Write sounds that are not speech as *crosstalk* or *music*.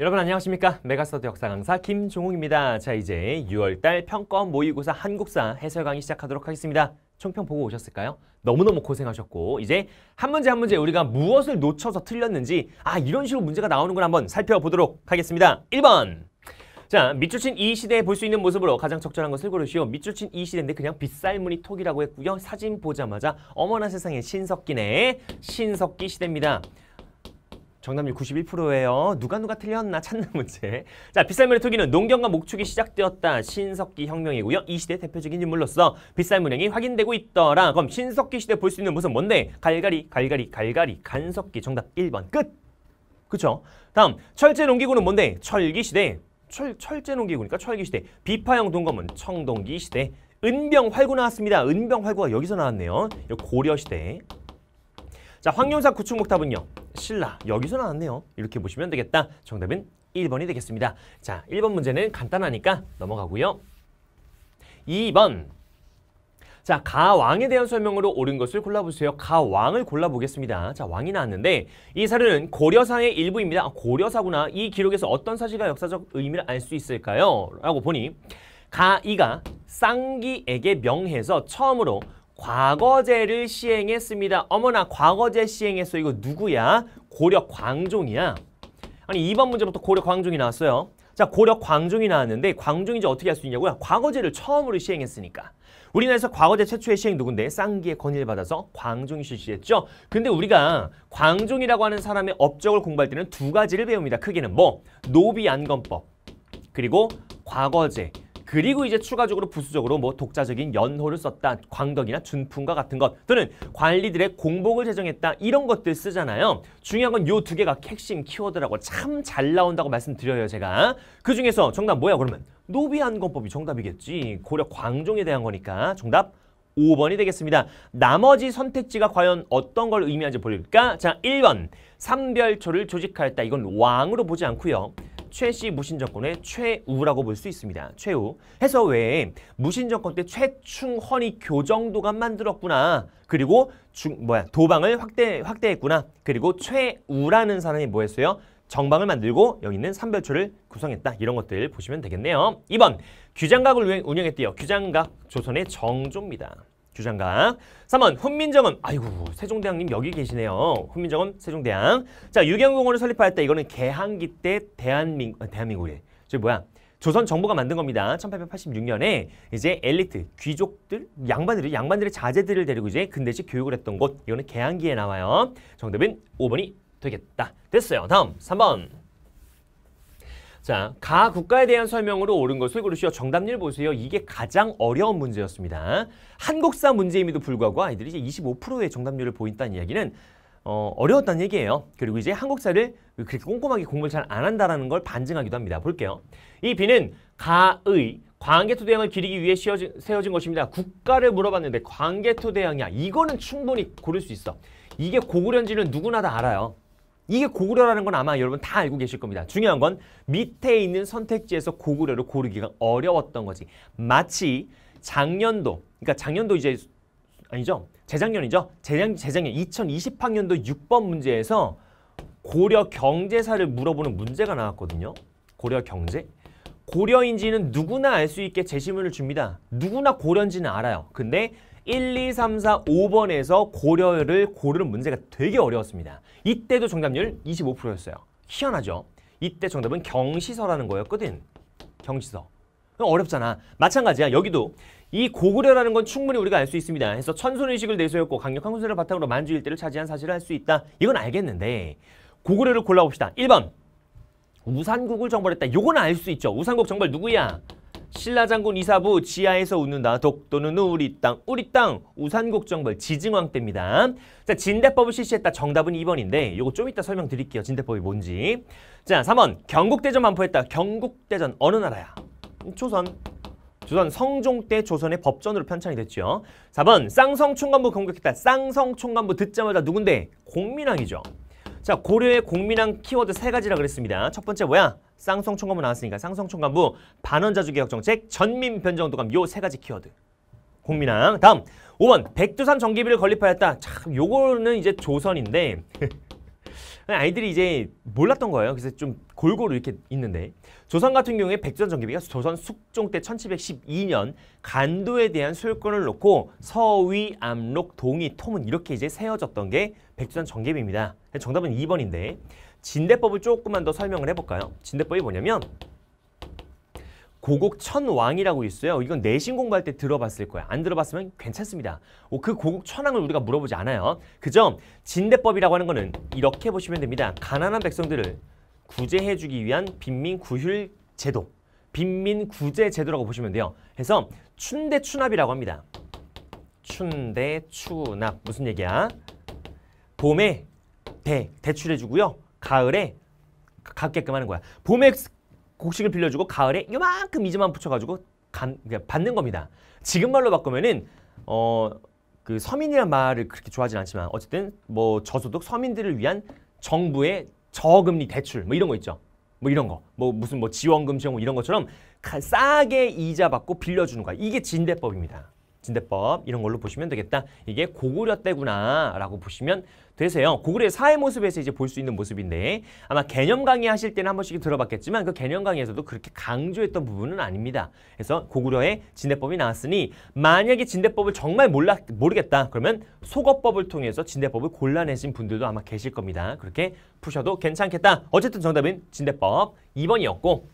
여러분 안녕하십니까 메가스터드 역사 강사 김종욱입니다. 자 이제 6월달 평가원 모의고사 한국사 해설 강의 시작하도록 하겠습니다. 총평 보고 오셨을까요? 너무너무 고생하셨고 이제 한 문제 한 문제 우리가 무엇을 놓쳐서 틀렸는지 아 이런 식으로 문제가 나오는 걸 한번 살펴보도록 하겠습니다. 1번 자, 밑줄친 이 시대에 볼 수 있는 모습으로 가장 적절한 것을 고르시오. 밑줄친 이 시대인데 그냥 빗살무늬 톡이라고 했고요. 사진 보자마자 어머나 세상에 신석기네. 신석기 시대입니다. 정답률 91%예요. 누가 누가 틀렸나 찾는 문제. 자, 빗살문의 투기는 농경과 목축이 시작되었다. 신석기 혁명이고요. 이 시대 대표적인 인물로서 빗살문행이 확인되고 있더라. 그럼 신석기 시대 볼 수 있는 모습 뭔데? 갈갈이, 갈갈이, 갈갈이, 간석기. 정답 1번 끝. 그쵸? 다음, 철제 농기구는 뭔데? 철기 시대. 철, 철제 농기구니까 철기 시대. 비파형 동검은 청동기 시대. 은병 활구 나왔습니다. 은병 활구가 여기서 나왔네요. 고려 시대. 자, 황룡사 구축목탑은요. 신라 여기서 나왔네요. 이렇게 보시면 되겠다. 정답은 1번이 되겠습니다. 자, 1번 문제는 간단하니까 넘어가고요. 2번 자, 가왕에 대한 설명으로 옳은 것을 골라보세요. 가왕을 골라보겠습니다. 자, 왕이 나왔는데 이 사료는 고려사의 일부입니다. 아, 고려사구나. 이 기록에서 어떤 사실과 역사적 의미를 알 수 있을까요? 라고 보니 가이가 쌍기에게 명해서 처음으로 과거제를 시행했습니다. 어머나 과거제 시행했어. 이거 누구야? 고려 광종이야. 아니 2번 문제부터 고려 광종이 나왔어요. 자 고려 광종이 나왔는데 광종이제 이 어떻게 할 수 있냐고요? 과거제를 처음으로 시행했으니까. 우리나라에서 과거제 최초의 시행 누군데? 쌍기의 건의를 받아서 광종이 실시했죠. 근데 우리가 광종이라고 하는 사람의 업적을 공부할 때는 두 가지를 배웁니다. 크게는 뭐? 노비안건법 그리고 과거제 그리고 이제 추가적으로 부수적으로 뭐 독자적인 연호를 썼다, 광덕이나 준풍과 같은 것 또는 관리들의 공복을 제정했다 이런 것들 쓰잖아요. 중요한 건 요 두 개가 핵심 키워드라고 참 잘 나온다고 말씀드려요 제가. 그 중에서 정답 뭐야 그러면? 노비안검법이 정답이겠지. 고려 광종에 대한 거니까 정답 5번이 되겠습니다. 나머지 선택지가 과연 어떤 걸 의미하는지 볼까? 자, 1번. 삼별초를 조직하였다. 이건 왕으로 보지 않고요. 최씨 무신정권의 최우라고 볼 수 있습니다. 최우. 해서 왜 무신정권 때 최충헌이 교정도가 만들었구나. 그리고 중, 뭐야 도방을 확대, 확대했구나. 그리고 최우라는 사람이 뭐했어요 정방을 만들고 여기 있는 삼별초를 구성했다. 이런 것들 보시면 되겠네요. 2번 규장각을 운영했대요. 규장각 조선의 정조입니다. 주장강. 3번 훈민정음. 아이고 세종대왕님 여기 계시네요. 훈민정음 세종대왕. 자 유경공원을 설립할 때 이거는 개항기 때 대한민 아, 대한민국이 저 뭐야? 조선 정부가 만든 겁니다. 1886년에 이제 엘리트, 귀족들, 양반들, 이 양반들의 자제들을 데리고 이제 근대식 교육을 했던 곳. 이거는 개항기에 나와요. 정답은 5번이 되겠다. 됐어요. 다음 3번. 자, 가 국가에 대한 설명으로 옳은 것을 고르시오. 정답률 보세요. 이게 가장 어려운 문제였습니다. 한국사 문제임에도 불구하고 아이들이 이제 25%의 정답률을 보인다는 이야기는 어, 어려웠다는 얘기예요. 그리고 이제 한국사를 그렇게 꼼꼼하게 공부를 잘 안한다는걸 반증하기도 합니다. 볼게요. 이 비는 가의 광개토대왕을 기리기 위해 세어진 세워진 것입니다. 국가를 물어봤는데 광개토대왕이야. 이거는 충분히 고를 수 있어. 이게 고구려인지는 누구나 다 알아요. 이게 고구려라는 건 아마 여러분 다 알고 계실 겁니다. 중요한 건 밑에 있는 선택지에서 고구려를 고르기가 어려웠던 거지. 마치 작년도, 그러니까 작년도 이제 아니죠? 재작년이죠? 재작, 재작년 2020학년도 6번 문제에서 고려 경제사를 물어보는 문제가 나왔거든요. 고려 경제. 고려인지는 누구나 알 수 있게 제시문을 줍니다. 누구나 고려인지는 알아요. 근데 1, 2, 3, 4, 5번에서 고려를 고르는 문제가 되게 어려웠습니다. 이때도 정답률 25%였어요. 희한하죠? 이때 정답은 경시서라는 거였거든. 경시서. 어렵잖아. 마찬가지야. 여기도 이 고구려라는 건 충분히 우리가 알 수 있습니다. 해서 천손의식을 내세웠고 강력한 군세를 바탕으로 만주 일대를 차지한 사실을 알 수 있다. 이건 알겠는데 고구려를 골라봅시다. 1번 우산국을 정벌했다. 요거는알 수 있죠. 우산국 정벌 누구야? 신라장군 이사부 지하에서 웃는다. 독도는 우리 땅, 우리 땅, 우산국정벌 지증왕 때입니다. 자, 진대법을 실시했다. 정답은 2번인데 요거 좀 이따 설명드릴게요. 진대법이 뭔지. 자, 3번 경국대전 반포했다. 경국대전 어느 나라야? 조선. 조선 성종 때 조선의 법전으로 편찬이 됐죠. 4번 쌍성총관부 공격했다. 쌍성총관부 듣자마자 누군데? 공민왕이죠. 자 고려의 공민왕 키워드 세 가지라 그랬습니다. 첫 번째 뭐야? 쌍성 총괄부 나왔으니까 쌍성 총괄부 반원자주 개혁 정책 전민 변정 도감 요 세 가지 키워드. 국민왕 다음 5번 백두산 정기비를 건립하였다. 참 요거는 이제 조선인데 *laughs* 아이들이 이제 몰랐던 거예요. 그래서 좀 골고루 이렇게 있는데 조선 같은 경우에 백두산 정기비가 조선 숙종 때 1712년 간도에 대한 소유권을 놓고 서위, 암록, 동이, 토은 이렇게 이제 세워졌던 게 백두산 정기비입니다. 정답은 2번인데 진대법을 조금만 더 설명을 해볼까요? 진대법이 뭐냐면 고국 천왕이라고 있어요. 이건 내신 공부할 때 들어봤을 거예요. 안 들어봤으면 괜찮습니다. 그고국 천왕을 우리가 물어보지 않아요. 그죠? 진대법이라고 하는 거는 이렇게 보시면 됩니다. 가난한 백성들을 구제해주기 위한 빈민 구휼 제도. 빈민 구제 제도라고 보시면 돼요. 해서 춘대 추납이라고 합니다. 춘대 추납. 무슨 얘기야? 봄에 대, 대출해주고요. 가을에 갚게끔 하는 거야. 봄에 곡식을 빌려주고 가을에 이만큼 이자만 붙여가지고 간, 그러니까 받는 겁니다. 지금 말로 바꾸면은 어, 그 서민이란 말을 그렇게 좋아하진 않지만 어쨌든 뭐 저소득 서민들을 위한 정부의 저금리 대출 뭐 이런 거 있죠. 뭐 이런 거. 뭐 무슨 뭐 지원금 지원 뭐 이런 것처럼 싸게 이자 받고 빌려주는 거야. 이게 진대법입니다. 진대법 이런 걸로 보시면 되겠다. 이게 고구려 때구나라고 보시면 되세요. 고구려의 사회 모습에서 이제 볼 수 있는 모습인데 아마 개념 강의 하실 때는 한 번씩 들어봤겠지만 그 개념 강의에서도 그렇게 강조했던 부분은 아닙니다. 그래서 고구려의 진대법이 나왔으니 만약에 진대법을 정말 몰라 모르겠다 그러면 소거법을 통해서 진대법을 골라내신 분들도 아마 계실 겁니다. 그렇게 푸셔도 괜찮겠다. 어쨌든 정답은 진대법 2번이었고